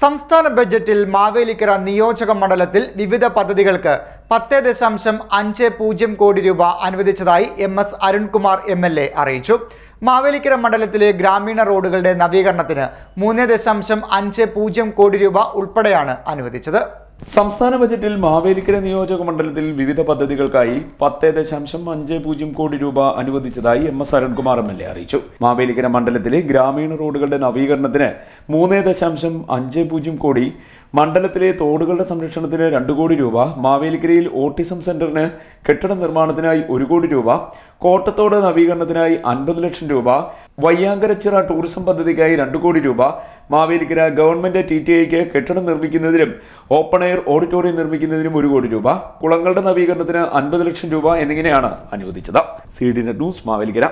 സംസ്ഥാന ബജറ്റിൽ മാവേലിക്കര നിയോജക മണ്ഡലത്തിൽ വിവിധ പദ്ധതികൾക്ക് പത്ത് ദശാംശം അഞ്ച് പൂജ്യം കോടി രൂപ അനുവദിച്ചതായി M S Arunkumar M L A അറിയിച്ചു മാവേലിക്കര മണ്ഡലത്തിലെ ഗ്രാമീണ റോഡുകളുടെ നവീകരണത്തിന് മൂന്ന് ദശാംശം അഞ്ച് പൂജ്യം കോടി രൂപ ഉൾപ്പെടെയാണ് അനുവദിച്ചത് സംസ്ഥാന ബജറ്റിൽ മാവേലിക്കര നിയോജക മണ്ഡലത്തിൽ വിവിധ പദ്ധതികൾക്കായി പത്ത് ദശാംശം അഞ്ച് പൂജ്യം കോടി രൂപ അനുവദിച്ചതായി M S Arunkumar M L A അറിയിച്ചു മാവേലിക്കര മണ്ഡലത്തിലെ ഗ്രാമീണ റോഡുകളുടെ നവീകരണത്തിന് മൂന്ന് ദശാംശം അഞ്ച് പൂജ്യം കോടി മണ്ഡലത്തിലെ തോടുകളുടെ സംരക്ഷണത്തിന് രണ്ട് കോടി രൂപ മാവേലിക്കരയിൽ ഓട്ടിസം സെന്ററിന് കെട്ടിട നിർമ്മാണത്തിനായി ഒരു കോടി രൂപ കോട്ടത്തോട് നവീകരണത്തിനായി അൻപത് ലക്ഷം രൂപ വയ്യാങ്കരച്ചിറ ടൂറിസം പദ്ധതിക്കായി രണ്ട് കോടി രൂപ മാവേലിക്കര ഗവൺമെന്റ് ടി ടി ഐക്ക് കെട്ടിടം നിർമ്മിക്കുന്നതിനും ഓപ്പൺ എയർ ഓഡിറ്റോറിയം നിർമ്മിക്കുന്നതിനും ഒരു കോടി രൂപ കുളങ്ങളുടെ നവീകരണത്തിന് അൻപത് ലക്ഷം രൂപ എന്നിങ്ങനെയാണ് അനുവദിച്ചത് C D net news Mavelikkara